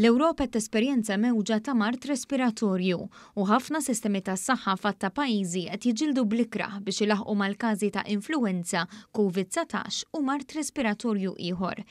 L-Ewropa tesperjenza mewġa ta' mart respiratorju u ħafna sistemi ta' saħħa fatta pajizi qed jiġildu blikra biex ilaħqu mal-każi ta' influenza, COVID-19 u mart respiratorju ieħor.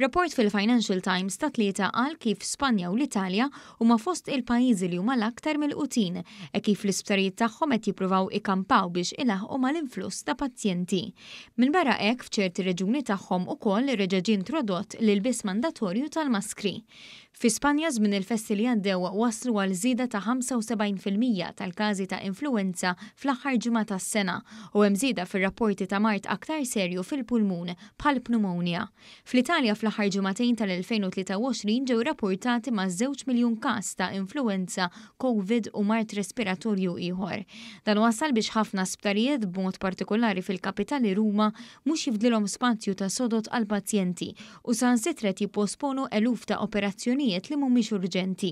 Rapport fil-Financial Times ta' tlieta għal kif Spanja u l-Italja huma fost il-pajjiżi li huma l-aktar mill-qutin e kif l-isptarijiet tagħhom qed jippruvaw ikampaw biex ilaħqu mal-influss ta' pazjenti. Minn barra hekk f'ċerti reġuni tagħhom ukoll reġa' introdott lil biss mandatorju tal-maskri. Fi Spanja żmien il-festi li għaddew waslu għal żieda ta' 75% tal-każi ta' influenza fl-aħħar ġimgħa tas-sena u hemm żieda fir-rapporti ta' mart aktar serju fil-pulmun bħal pneumonia. Fl-Italja fl-aħħar ġimagħtejn tal-2023 ġew rapportati ma' 2 miljun każ ta' influenza, COVID u mart respiratorju ieħor. Dan wasal biex ħafna sptarijiet b'mod partikolari fil-kapitali Ruma mhux jifdilhom spazju ta' sodot għal pazjenti u sansitret jipposponu eluf ta' operazzjoni kwistjonijiet li mhumiex urġenti.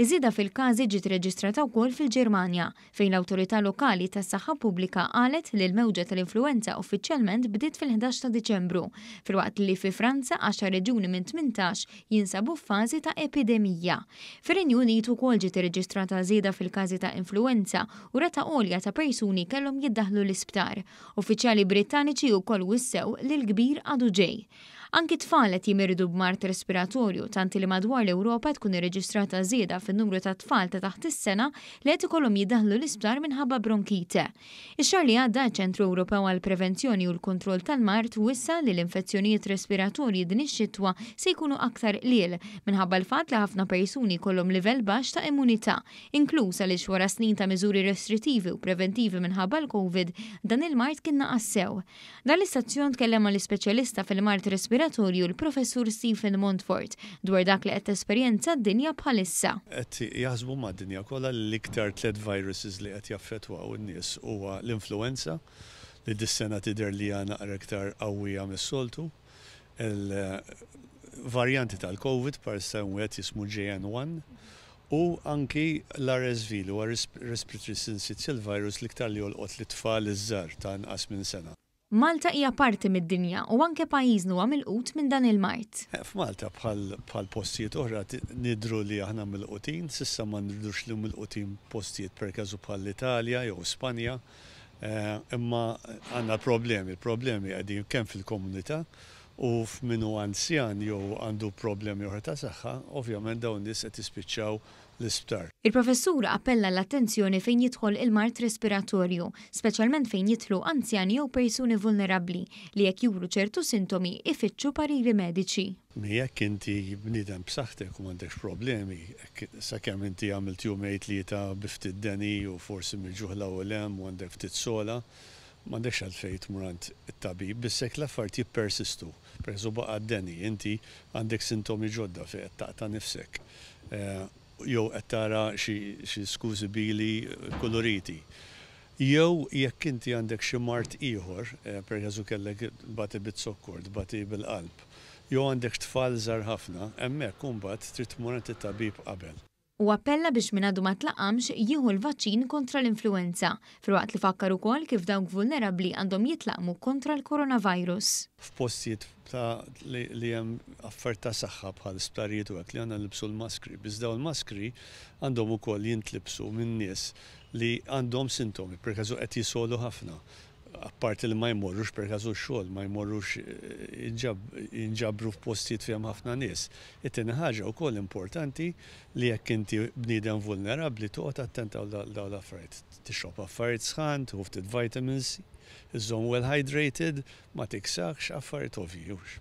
Iżida fil-każi ġiet reġistrata wkoll fil-Ġermanja, fejn l-Awtorità Lokali tas-Saħħa Pubblika qalet li l-mewġa tal-influenza uffiċjalment bdiet fil-11 ta' Diċembru, filwaqt li fi Franza 10 reġuni minn 18 jinsabu f'fażi ta' epidemija. Fir-Renju Unit ukoll ġiet irreġistrata żieda fil-każi ta' influenza u rata qolja ta' persuni kellhom jiddaħlu l-isptar. Uffiċjali Brittaniċi wkoll wissew lil kbir għadu ġej. Anki tfal qed jimiridu b'mart respiratorju tant li madwar l-Ewropa tkun irreġistrata żieda fin-numru ta' tfal ta' taħt is-sena li qed ikollhom jidaħlu l-isptar minħabba bronkite. Ix-xahar li għadda ċentru Ewropew għall prevenzjoni u l-kontroll tal-mart wissa li l-infezzjonijiet respiratorji din ix-xitwa se jkunu aktar lil minħabba l-fatt li ħafna persuni kollhom livell baxx ta' immunità, Inkluża li xwara snin ta' miżuri restrittivi u preventivi minħabba l-COVID dan il-mart kien naqassew. Dan l-istazzjon tkellem mal-ispeċjalista fil-mart respiratorju respiratorju l-professur Stephen Montfort dwar dak li qed esperjenza d-dinja bħalissa. Qed jazbu ma' dinja kollha l-iktar tliet viruses li qed jaffettwaw n nies huwa l-influenza li dis-sena tidher li għana iktar qawwija mis-soltu, il-varjanti eh, tal-COVID parsa wieħed jismu JN1 U anki l-RSV, li huwa respiratory syncytial virus li ktar li jolqot li tfal iż-żar ta' nqas minn sena. Malta hija parti mid-dinja u anke pajjiżnu huwa milqut minn dan il-mart. Eh, F'Malta bħal postijiet oħra nidru li aħna mill-qutin, sissa ma nidrux li mill-qutin postijiet perkażu bħal italja jew Spanja. Eh, imma għandna problemi, il-problemi għadin kemm fil-komunità u f'minu anzjan jew għandu problemi oħra ta' saħħa, ovvjament dawn nies qed jispiċċaw l-isptar. Il-professur appella l-attenzjoni fejn jidħol il-mart respiratorju, speċjalment fejn jitlu anzjani jew persuni vulnerabli li jekk juru ċertu sintomi ifittxu pariri mediċi. Jekk inti bnidem b'saħħtek u m'għandekx problemi, sakemm inti għamilt jumejt li jita biftit deni u forsi mill-ġuħla u lem u għandek ftit sola, m'għandekx għalfejn murant it-tabib, bissek l-affarijiet jippersistu. Prezzu baqa' deni, inti għandek sintomi ġodda fejn taqta' nifsek. Eh, jew qed tara xi skużibili bili eh, koloriti. Jew jekk inti għandek xi mart ieħor, eh, perjażu kellek bati bit sokkord bati bil-qalb, jew għandek tfal żar ħafna, hemmhekk imbagħad trid tmur tabib qabel u appella biex minadu ma tlaqamx jieħu l-vaċċin kontra l-influenza, fil-waqt li fakkar ukoll kif dawk vulnerabli għandhom jitlaqmu kontra l-coronavirus. F'postijiet ta' li hemm afferta saħħa bħal splarijiet u għek li l libsu l-maskri, daw l-maskri għandhom ukoll jintlibsu minn nies li għandhom sintomi, perkazu qed jisolu ħafna apparti li ma jmorrux per kazu xogħol, ma jmorrux jinġabru eh, f'postijiet fjem ħafna nies. it ħagġa u wkoll importanti li jekk inti bniedem vulnerabbli toqgħod attent dawn l-affarijiet. Tixrob affarijiet sħan, tuħu vitamins, iżżomm well hydrated, ma tiksakx affarijiet vijux.